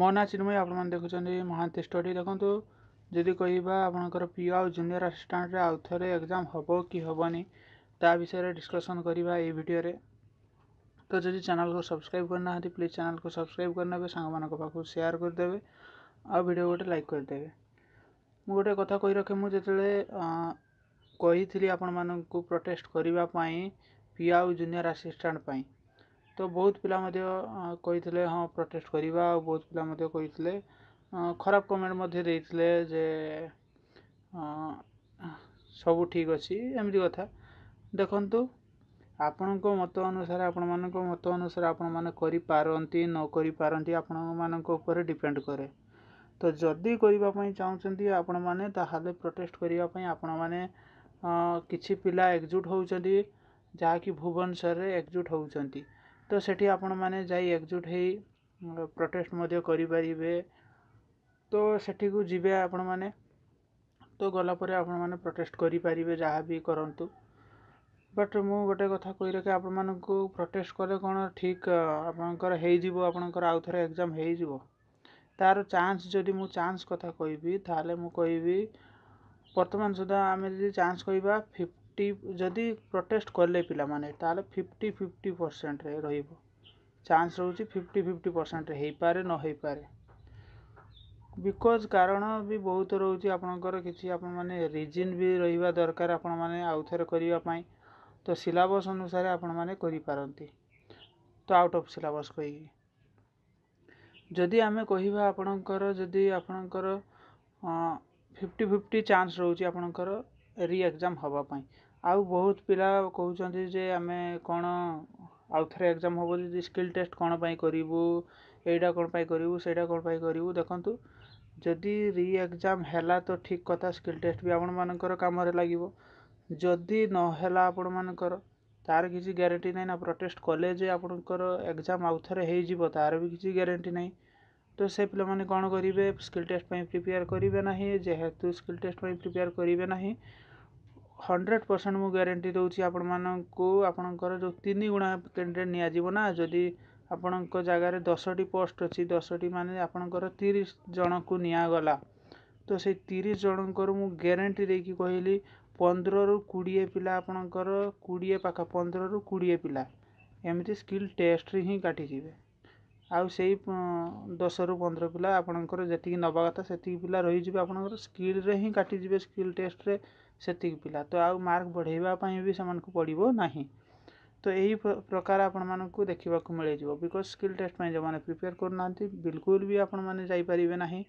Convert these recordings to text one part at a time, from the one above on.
ମୋ ନାଁ ଚିନ୍ମୟ ଆପଣମାନେ ଦେଖୁଛନ୍ତି ମହାନ୍ତି ଷ୍ଟଡ଼ି ଦେଖନ୍ତୁ ଯଦି କହିବା ଆପଣଙ୍କର ପ୍ରିୟ ଆଉ ଜୁନିୟର ଆସିଷ୍ଟାଣ୍ଟରେ ଆଉ ଥରେ ଏକ୍ଜାମ୍ ହେବ କି ହେବନି ତା ବିଷୟରେ ଡିସ୍କସନ୍ କରିବା ଏଇ ଭିଡ଼ିଓରେ ତ ଯଦି ଚ୍ୟାନେଲ୍କୁ ସବସ୍କ୍ରାଇବ୍ କରିନାହାନ୍ତି ପ୍ଲିଜ୍ ଚ୍ୟାନେଲ୍କୁ ସବସ୍କ୍ରାଇବ୍ କରିନେବେ ସାଙ୍ଗମାନଙ୍କ ପାଖକୁ ସେୟାର୍ କରିଦେବେ ଆଉ ଭିଡ଼ିଓ ଗୋଟେ ଲାଇକ୍ କରିଦେବେ ମୁଁ ଗୋଟେ କଥା କହି ରଖେ ମୁଁ ଯେତେବେଳେ କହିଥିଲି ଆପଣମାନଙ୍କୁ ପ୍ରୋଟେଷ୍ଟ କରିବା ପାଇଁ ପି ଆଉ ଜୁନିୟର ଆସିଷ୍ଟାଣ୍ଟ ପାଇଁ ତ ବହୁତ ପିଲା ମଧ୍ୟ କହିଥିଲେ ହଁ ପ୍ରୋଟେଷ୍ଟ କରିବା ଆଉ ବହୁତ ପିଲା ମଧ୍ୟ କହିଥିଲେ ଖରାପ କମେଣ୍ଟ ମଧ୍ୟ ଦେଇଥିଲେ ଯେ ସବୁ ଠିକ୍ ଅଛି ଏମିତି କଥା ଦେଖନ୍ତୁ ଆପଣଙ୍କ ମତ ଅନୁସାରେ ଆପଣମାନଙ୍କ ମତ ଅନୁସାରେ ଆପଣମାନେ କରିପାରନ୍ତି ନ କରିପାରନ୍ତି ଆପଣମାନଙ୍କ ଉପରେ ଡିପେଣ୍ଡ କରେ ତ ଯଦି କରିବା ପାଇଁ ଚାହୁଁଛନ୍ତି ଆପଣମାନେ ତାହେଲେ ପ୍ରୋଟେଷ୍ଟ କରିବା ପାଇଁ ଆପଣମାନେ କିଛି ପିଲା ଏକଜୁଟ ହେଉଛନ୍ତି ଯାହାକି ଭୁବନେଶ୍ୱରରେ ଏକଜୁଟ ହେଉଛନ୍ତି ତ ସେଠି ଆପଣମାନେ ଯାଇ ଏକଜୁଟ୍ ହେଇ ପ୍ରୋଟେଷ୍ଟ ମଧ୍ୟ କରିପାରିବେ ତ ସେଠିକୁ ଯିବେ ଆପଣମାନେ ତ ଗଲା ପରେ ଆପଣମାନେ ପ୍ରୋଟେଷ୍ଟ କରିପାରିବେ ଯାହା ବି କରନ୍ତୁ ବଟ୍ ମୁଁ ଗୋଟେ କଥା କହି ରଖେ ଆପଣମାନଙ୍କୁ ପ୍ରୋଟେଷ୍ଟ କଲେ କ'ଣ ଠିକ୍ ଆପଣଙ୍କର ହେଇଯିବ ଆପଣଙ୍କର ଆଉ ଥରେ ଏକ୍ଜାମ୍ ହେଇଯିବ ତା'ର ଚାନ୍ସ ଯଦି ମୁଁ ଚାନ୍ସ କଥା କହିବି ତାହେଲେ ମୁଁ କହିବି ବର୍ତ୍ତମାନ ସୁଦ୍ଧା ଆମେ ଯଦି ଚାନ୍ସ କହିବା ଫିଫ୍ଟି ଯଦି ପ୍ରୋଟେଷ୍ଟ କଲେ ପିଲାମାନେ ତା'ହେଲେ ଫିଫ୍ଟି ଫିଫ୍ଟି ପରସେଣ୍ଟରେ ରହିବ ଚାନ୍ସ ରହୁଛି ଫିଫ୍ଟି ଫିଫ୍ଟି ପରସେଣ୍ଟରେ ହେଇପାରେ ନ ହେଇପାରେ ବିକଜ୍ କାରଣ ବି ବହୁତ ରହୁଛି ଆପଣଙ୍କର କିଛି ଆପଣମାନେ ରିଜିନ୍ ବି ରହିବା ଦରକାର ଆପଣମାନେ ଆଉଥରେ କରିବା ପାଇଁ ତ ସିଲାବସ୍ ଅନୁସାରେ ଆପଣମାନେ କରିପାରନ୍ତି ତ ଆଉଟ୍ ଅଫ୍ ସିଲାବସ୍ କହିକି ଯଦି ଆମେ କହିବା ଆପଣଙ୍କର ଯଦି ଆପଣଙ୍କର ଫିଫ୍ଟି ଫିଫ୍ଟି ଚାନ୍ସ ରହୁଛି ଆପଣଙ୍କର रि एग्जाम हाँपाई आ बहुत पिला कहते जे आम कौन आउ थे एग्जाम हम जी स्किल टेस्ट कौन करा कौन करूँ से कौन करूँ देखूँ जदि रि एक्जाम है तो ठीक कथा स्किल टेस्ट भी आपण मान कम लगे जदि नाला आपण मानकर तार किसी ग्यारंटी ना प्रोटेस्ट कले आपर एग्जाम आउ थे हो तार भी किसी ग्यारंटी ना तो से पे कौन करेंगे स्किल टेस्ट प्रिपेयर करेंगे ना जेहेतु स्किल टेस्ट प्रिपेयर करेंगे ना ହଣ୍ଡ୍ରେଡ଼ ପରସେଣ୍ଟ ମୁଁ ଗ୍ୟାରେଣ୍ଟି ଦେଉଛି ଆପଣମାନଙ୍କୁ ଆପଣଙ୍କର ଯେଉଁ ତିନି ଗୁଣା କେଣ୍ଡିଡ଼େଟ୍ ନିଆଯିବ ନା ଯଦି ଆପଣଙ୍କ ଜାଗାରେ ଦଶଟି ପୋଷ୍ଟ ଅଛି ଦଶଟି ମାନେ ଆପଣଙ୍କର ତିରିଶ ଜଣଙ୍କୁ ନିଆଗଲା ତ ସେଇ ତିରିଶ ଜଣଙ୍କର ମୁଁ ଗ୍ୟାରେଣ୍ଟି ଦେଇକି କହିଲି ପନ୍ଦରରୁ କୋଡ଼ିଏ ପିଲା ଆପଣଙ୍କର କୋଡ଼ିଏ ପାଖ ପନ୍ଦରରୁ କୋଡ଼ିଏ ପିଲା ଏମିତି ସ୍କିଲ୍ ଟେଷ୍ଟରେ ହିଁ କାଟିଯିବେ ଆଉ ସେଇ ଦଶରୁ ପନ୍ଦର ପିଲା ଆପଣଙ୍କର ଯେତିକି ନେବା କଥା ସେତିକି ପିଲା ରହିଯିବେ ଆପଣଙ୍କର ସ୍କିଲ୍ରେ ହିଁ କାଟିଯିବେ ସ୍କିଲ୍ ଟେଷ୍ଟରେ ସେତିକି ପିଲା ତ ଆଉ ମାର୍କ ବଢ଼େଇବା ପାଇଁ ବି ସେମାନଙ୍କୁ ପଡ଼ିବ ନାହିଁ ତ ଏହି ପ୍ରକାର ଆପଣମାନଙ୍କୁ ଦେଖିବାକୁ ମିଳିଯିବ ବିକଜ୍ ସ୍କିଲ୍ ଟେଷ୍ଟ ପାଇଁ ଯେଉଁମାନେ ପ୍ରିପେୟାର କରୁନାହାନ୍ତି ବିଲକୁଲ ବି ଆପଣମାନେ ଯାଇପାରିବେ ନାହିଁ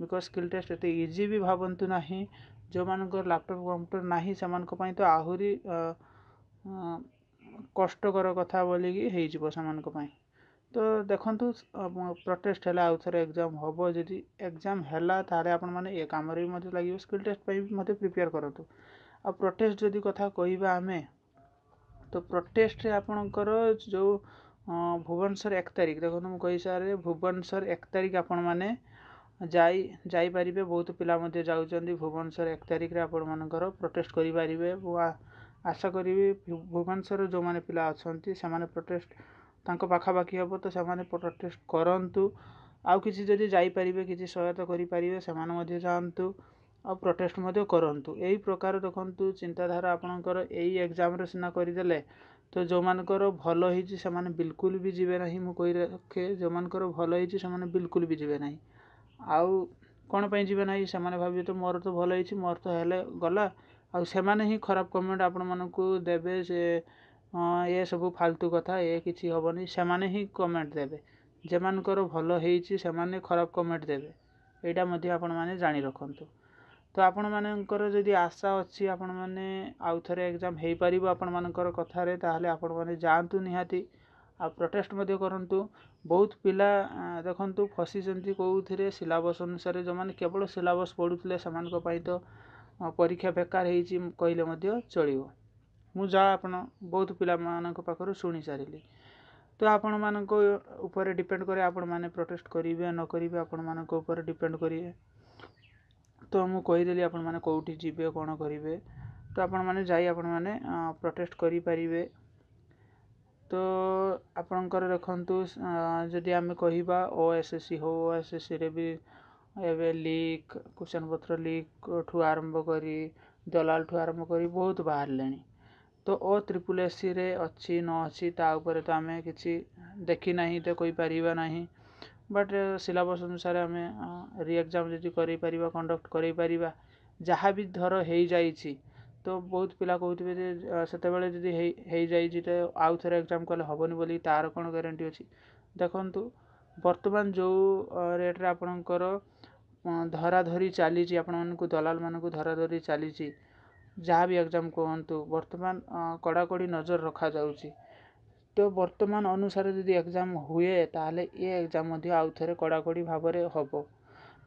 ବିକଜ୍ ସ୍କିଲ୍ ଟେଷ୍ଟ ଏତେ ଇଜି ବି ଭାବନ୍ତୁ ନାହିଁ ଯେଉଁମାନଙ୍କର ଲ୍ୟାପଟପ୍ କମ୍ପ୍ୟୁଟର ନାହିଁ ସେମାନଙ୍କ ପାଇଁ ତ ଆହୁରି କଷ୍ଟକର କଥା ବୋଲିକି ହେଇଯିବ ସେମାନଙ୍କ ପାଇଁ ତ ଦେଖନ୍ତୁ ପ୍ରଟେଷ୍ଟ ହେଲା ଆଉ ଥରେ ଏକ୍ଜାମ୍ ହେବ ଯଦି ଏକ୍ଜାମ୍ ହେଲା ତା'ହେଲେ ଆପଣମାନେ ଏ କାମରେ ବି ମଧ୍ୟ ଲାଗିବ ସ୍କିଲ୍ ଟେଷ୍ଟ ପାଇଁ ବି ମଧ୍ୟ ପ୍ରିପେୟାର୍ କରନ୍ତୁ ଆଉ ପ୍ରଟେଷ୍ଟ ଯଦି କଥା କହିବା ଆମେ ତ ପ୍ରଟେଷ୍ଟରେ ଆପଣଙ୍କର ଯେଉଁ ଭୁବନେଶ୍ୱର ଏକ ତାରିଖ ଦେଖନ୍ତୁ ମୁଁ କହିସାରେ ଭୁବନେଶ୍ୱର ଏକ ତାରିଖ ଆପଣମାନେ ଯାଇ ଯାଇପାରିବେ ବହୁତ ପିଲା ମଧ୍ୟ ଯାଉଛନ୍ତି ଭୁବନେଶ୍ୱର ଏକ ତାରିଖରେ ଆପଣମାନଙ୍କର ପ୍ରୋଟେଷ୍ଟ କରିପାରିବେ ଆଶା କରିବି ଭୁବନେଶ୍ୱରରେ ଯେଉଁମାନେ ପିଲା ଅଛନ୍ତି ସେମାନେ ପ୍ରୋଟେଷ୍ଟ ତାଙ୍କ ପାଖାପାଖି ହେବ ତ ସେମାନେ ପ୍ରୋଟେଷ୍ଟ କରନ୍ତୁ ଆଉ କିଛି ଯଦି ଯାଇପାରିବେ କିଛି ସହାୟତା କରିପାରିବେ ସେମାନେ ମଧ୍ୟ ଯାଆନ୍ତୁ ଆଉ ପ୍ରୋଟେଷ୍ଟ ମଧ୍ୟ କରନ୍ତୁ ଏହି ପ୍ରକାର ଦେଖନ୍ତୁ ଚିନ୍ତାଧାରା ଆପଣଙ୍କର ଏଇ ଏକ୍ଜାମ୍ରେ ସିନା କରିଦେଲେ ତ ଯେଉଁମାନଙ୍କର ଭଲ ହେଇଛି ସେମାନେ ବିଲକୁଲ ବି ଯିବେ ନାହିଁ ମୁଁ କହି ରଖେ ଯେଉଁମାନଙ୍କର ଭଲ ହେଇଛି ସେମାନେ ବିଲକୁଲ ବି ଯିବେ ନାହିଁ ଆଉ କ'ଣ ପାଇଁ ଯିବେ ନାହିଁ ସେମାନେ ଭାବିବେ ତ ମୋର ତ ଭଲ ହେଇଛି ମୋର ତ ହେଲେ ଗଲା ଆଉ ସେମାନେ ହିଁ ଖରାପ କମେଣ୍ଟ ଆପଣମାନଙ୍କୁ ଦେବେ ସେ ହଁ ଏସବୁ ଫାଲତୁ କଥା ଏ କିଛି ହେବନି ସେମାନେ ହିଁ କମେଣ୍ଟ ଦେବେ ଯେମାନଙ୍କର ଭଲ ହେଇଛି ସେମାନେ ଖରାପ କମେଣ୍ଟ ଦେବେ ଏଇଟା ମଧ୍ୟ ଆପଣମାନେ ଜାଣି ରଖନ୍ତୁ ତ ଆପଣମାନଙ୍କର ଯଦି ଆଶା ଅଛି ଆପଣମାନେ ଆଉ ଥରେ ଏକ୍ଜାମ୍ ହେଇପାରିବ ଆପଣମାନଙ୍କର କଥାରେ ତା'ହେଲେ ଆପଣମାନେ ଯାଆନ୍ତୁ ନିହାତି ଆଉ ପ୍ରୋଟେଷ୍ଟ ମଧ୍ୟ କରନ୍ତୁ ବହୁତ ପିଲା ଦେଖନ୍ତୁ ଫସିଛନ୍ତି କେଉଁଥିରେ ସିଲାବସ୍ ଅନୁସାରେ ଯେଉଁମାନେ କେବଳ ସିଲାବସ୍ ପଢ଼ୁଥିଲେ ସେମାନଙ୍କ ପାଇଁ ତ ପରୀକ୍ଷା ବେକାର ହେଇଛି କହିଲେ ମଧ୍ୟ ଚଳିବ ମୁଁ ଯାହା ଆପଣ ବହୁତ ପିଲାମାନଙ୍କ ପାଖରୁ ଶୁଣି ସାରିଲି ତ ଆପଣମାନଙ୍କ ଉପରେ ଡିପେଣ୍ଡ କରେ ଆପଣମାନେ ପ୍ରୋଟେଷ୍ଟ କରିବେ ନ କରିବେ ଆପଣମାନଙ୍କ ଉପରେ ଡିପେଣ୍ଡ କରିବେ ତ ମୁଁ କହିଦେଲି ଆପଣମାନେ କେଉଁଠି ଯିବେ କ'ଣ କରିବେ ତ ଆପଣମାନେ ଯାଇ ଆପଣମାନେ ପ୍ରୋଟେଷ୍ଟ କରିପାରିବେ ତ ଆପଣଙ୍କର ଦେଖନ୍ତୁ ଯଦି ଆମେ କହିବା ଓ ଏସ୍ ଏସ୍ ସି ହଉ ଓ ଏସ୍ ଏସ୍ ସିରେ ବି ଏବେ ଲିକ୍ କୋଶ୍ଚିନ୍ ପତ୍ର ଲିକ୍ ଠୁ ଆରମ୍ଭ କରି ଦଲାଲଠୁ ଆରମ୍ଭ କରି ବହୁତ ବାହାରିଲେଣି ତ ଓ ତ୍ରିପୁଲ ଏସ୍ସିରେ ଅଛି ନ ଅଛି ତା ଉପରେ ତ ଆମେ କିଛି ଦେଖିନାହିଁ ତ କହିପାରିବା ନାହିଁ ବଟ୍ ସିଲାବସ୍ ଅନୁସାରେ ଆମେ ରିଏକ୍ଜାମ୍ ଯଦି କରେଇପାରିବା କଣ୍ଡକ୍ଟ କରେଇପାରିବା ଯାହା ବି ଧର ହେଇଯାଇଛି ତ ବହୁତ ପିଲା କହୁଥିବେ ଯେ ସେତେବେଳେ ଯଦି ହେଇ ହେଇଯାଇଛି ତ ଆଉ ଥରେ ଏକ୍ଜାମ୍ କଲେ ହେବନି ବୋଲି ତା'ର କ'ଣ ଗ୍ୟାରେଣ୍ଟି ଅଛି ଦେଖନ୍ତୁ ବର୍ତ୍ତମାନ ଯେଉଁ ରେଟ୍ରେ ଆପଣଙ୍କର ଧରାଧରି ଚାଲିଛି ଆପଣମାନଙ୍କୁ ଦଲାଲମାନଙ୍କୁ ଧରାଧରି ଚାଲିଛି ଯାହା ବି ଏଗ୍ଜାମ୍ କୁହନ୍ତୁ ବର୍ତ୍ତମାନ କଡ଼ାକଡ଼ି ନଜର ରଖାଯାଉଛି ତ ବର୍ତ୍ତମାନ ଅନୁସାରେ ଯଦି ଏଗ୍ଜାମ୍ ହୁଏ ତା'ହେଲେ ଏ ଏଗ୍ଜାମ୍ ମଧ୍ୟ ଆଉ ଥରେ କଡ଼ାକଡ଼ି ଭାବରେ ହେବ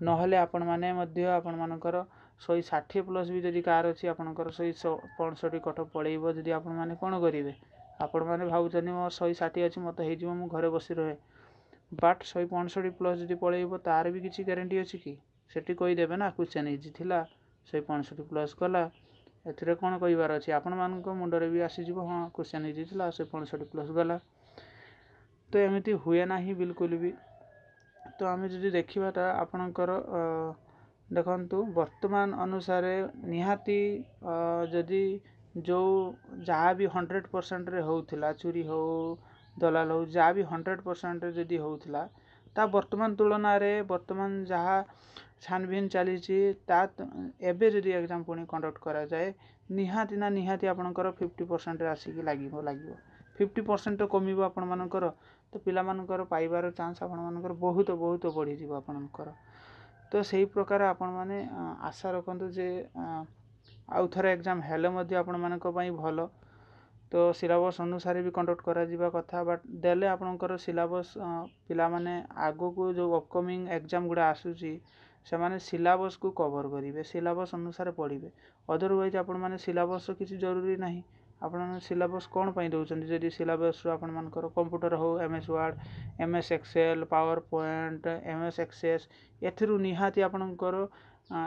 ନହେଲେ ଆପଣମାନେ ମଧ୍ୟ ଆପଣମାନଙ୍କର ଶହେ ଷାଠିଏ ପ୍ଲସ୍ ବି ଯଦି କାହାର ଅଛି ଆପଣଙ୍କର ଶହେ ପଞ୍ଚଷଠି କଟ ପଳେଇବ ଯଦି ଆପଣମାନେ କ'ଣ କରିବେ ଆପଣମାନେ ଭାବୁଛନ୍ତି ମୋ ଶହେ ଷାଠିଏ ଅଛି ମୋତେ ହେଇଯିବ ମୁଁ ଘରେ ବସି ରହେ ବାଟ୍ ଶହେ ପଞ୍ଚଷଠି ପ୍ଲସ୍ ଯଦି ପଳେଇବ ତା'ର ବି କିଛି ଗ୍ୟାରେଣ୍ଟି ଅଛି କି ସେଠି କହିଦେବେ ନା କୋଶ୍ଚେନ୍ ହେଇଛି ଥିଲା ଶହେ ପଞ୍ଚଷଠି ପ୍ଲସ୍ କଲା ଏଥିରେ କ'ଣ କହିବାର ଅଛି ଆପଣମାନଙ୍କ ମୁଣ୍ଡରେ ବି ଆସିଯିବ ହଁ କୋଶ୍ଚିନ୍ ହେଇଯାଇଥିଲା ସେ ପଞ୍ଚଷଠି ପ୍ଲସ୍ ଗଲା ତ ଏମିତି ହୁଏ ନାହିଁ ବିଲକୁଲ ବି ତ ଆମେ ଯଦି ଦେଖିବାଟା ଆପଣଙ୍କର ଦେଖନ୍ତୁ ବର୍ତ୍ତମାନ ଅନୁସାରେ ନିହାତି ଯଦି ଯେଉଁ ଯାହା ବି ହଣ୍ଡ୍ରେଡ଼ ପରସେଣ୍ଟରେ ହେଉଥିଲା ଚୋରି ହେଉ ଦଲାଲ ହେଉ ଯାହା ବି ହଣ୍ଡ୍ରେଡ଼ ପରସେଣ୍ଟରେ ଯଦି ହେଉଥିଲା ତା ବର୍ତ୍ତମାନ ତୁଳନାରେ ବର୍ତ୍ତମାନ ଯାହା ଛାନଭିନ୍ ଚାଲିଛି ତା ଏବେ ଯଦି ଏଗ୍ଜାମ୍ ପୁଣି କଣ୍ଡକ୍ଟ କରାଯାଏ ନିହାତି ନା ନିହାତି ଆପଣଙ୍କର ଫିଫ୍ଟି ପରସେଣ୍ଟ ଆସିକି ଲାଗିବ ଲାଗିବ ଫିଫ୍ଟି ପରସେଣ୍ଟ ତ କମିବ ଆପଣମାନଙ୍କର ତ ପିଲାମାନଙ୍କର ପାଇବାର ଚାନ୍ସ ଆପଣମାନଙ୍କର ବହୁତ ବହୁତ ବଢ଼ିଯିବ ଆପଣଙ୍କର ତ ସେହି ପ୍ରକାର ଆପଣମାନେ ଆଶା ରଖନ୍ତୁ ଯେ ଆଉ ଥରେ ଏଗ୍ଜାମ୍ ହେଲେ ମଧ୍ୟ ଆପଣମାନଙ୍କ ପାଇଁ ଭଲ ସିଲାବସ୍ ଅନୁସାରେ ବି କଣ୍ଡକ୍ଟ କରାଯିବା କଥା ବଟ୍ ଦେଲେ ଆପଣଙ୍କର ସିଲାବସ୍ ପିଲାମାନେ ଆଗକୁ ଯେଉଁ ଅପକମିଂ ଏକ୍ଜାମ୍ ଗୁଡ଼ା ଆସୁଛି ସେମାନେ ସିଲାବସ୍କୁ କଭର୍ କରିବେ ସିଲାବସ୍ ଅନୁସାରେ ପଢ଼ିବେ ଅଦରୱାଇଜ୍ ଆପଣମାନେ ସିଲାବସ୍ର କିଛି ଜରୁରୀ ନାହିଁ ଆପଣ ସିଲାବସ୍ କ'ଣ ପାଇଁ ଦେଉଛନ୍ତି ଯଦି ସିଲାବସ୍ରୁ ଆପଣମାନଙ୍କର କମ୍ପ୍ୟୁଟର ହେଉ M S Word M S Excel PowerPoint M S Access ଏଥିରୁ ନିହାତି ଆପଣଙ୍କର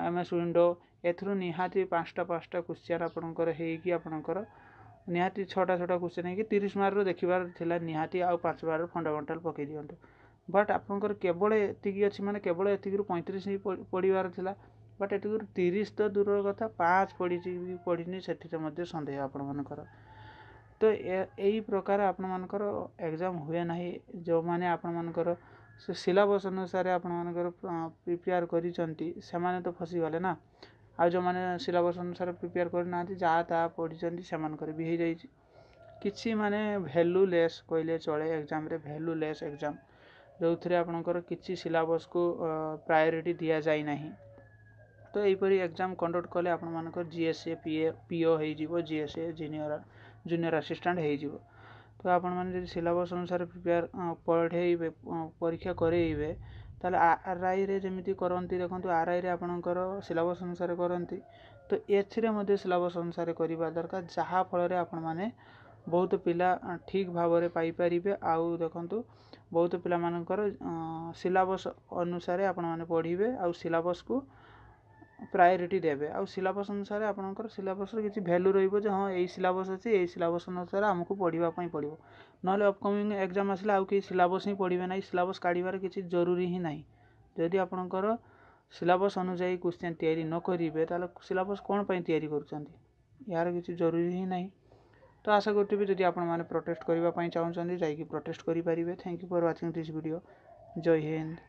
ଏମ୍ ଏସ୍ ୱିଣ୍ଡୋ ଏଥିରୁ ନିହାତି ପାଞ୍ଚଟା ପାଞ୍ଚଟା କୋଶ୍ଚିନ୍ ଆପଣଙ୍କର ହେଇକି ଆପଣଙ୍କର निहाति छटा छोश्चन होइन देखिबार थिला निहाती आ पांच बार म फमटाल पकेदिन्छु बट आपण यतिक मैले केवल यतिक पैँतिस थिला बट 30 त दर कथा पाँच नै पढिने त आपन आपण कर त यही प्रकार आप एजम हुँदै जो कर सिलेबस अनुसार कर प्रिपेयर गरिन्छ त ना आज जो मैंने सिलेबस अनुसार प्रिपेयर करना जहाँ ता पढ़ी से भी हो जाए कि मानने भैल्यूलेस कहले चले एक्जाम भैल्यूलेस एक्जाम जो थे आप किसी को प्रायोरीटी दि जाए ना तो यहपर एक्जाम कंडक्ट कले आपर जीएसए ए पीओ हो जीएसए जूनियर जूनियर आसीस्टाट हो तो आपड़ सिलेबस अनुसार प्रिपेयर पढ़े परीक्षा करेंगे ତାହେଲେ ଆର ଆଇରେ ଯେମିତି କରନ୍ତି ଦେଖନ୍ତୁ ଆର ଆଇରେ ଆପଣଙ୍କର ସିଲାବସ୍ ଅନୁସାରେ କରନ୍ତି ତ ଏଥିରେ ମଧ୍ୟ ସିଲାବସ୍ ଅନୁସାରେ କରିବା ଦରକାର ଯାହାଫଳରେ ଆପଣମାନେ ବହୁତ ପିଲା ଠିକ୍ ଭାବରେ ପାଇପାରିବେ ଆଉ ଦେଖନ୍ତୁ ବହୁତ ପିଲାମାନଙ୍କର ସିଲାବସ୍ ଅନୁସାରେ ଆପଣମାନେ ପଢ଼ିବେ ଆଉ ସିଲାବସ୍କୁ ପ୍ରାୟୋରିଟି ଦେବେ ଆଉ ସିଲାବସ୍ ଅନୁସାରେ ଆପଣଙ୍କର ସିଲାବସ୍ର କିଛି ଭ୍ୟାଲ୍ୟୁ ରହିବ ଯେ ହଁ ଏଇ ସିଲାବସ୍ ଅଛି ଏଇ ସିଲାବସ୍ ଅନୁସାରେ ଆମକୁ ପଢ଼ିବା ପାଇଁ ପଡ଼ିବ ନହେଲେ ଅପକମିଂ ଏକ୍ଜାମ୍ ଆସିଲେ ଆଉ କେହି ସିଲାବସ୍ ହିଁ ପଢ଼ିବେ ନାହିଁ ସିଲାବସ୍ କାଢ଼ିବାର କିଛି ଜରୁରୀ ହିଁ ନାହିଁ ଯଦି ଆପଣଙ୍କର ସିଲାବସ୍ ଅନୁଯାୟୀ କୋଶ୍ଚିନ୍ ତିଆରି ନ କରିବେ ତାହେଲେ ସିଲାବସ୍ କ'ଣ ପାଇଁ ତିଆରି କରୁଛନ୍ତି ଏହାର କିଛି ଜରୁରୀ ହିଁ ନାହିଁ ତ ଆଶା କରୁଥିବି ଯଦି ଆପଣମାନେ ପ୍ରୋଟେଷ୍ଟ କରିବା ପାଇଁ ଚାହୁଁଛନ୍ତି ଯାଇକି ପ୍ରୋଟେଷ୍ଟ କରିପାରିବେ thank you for watching this video ଜୟ ହିନ୍ଦ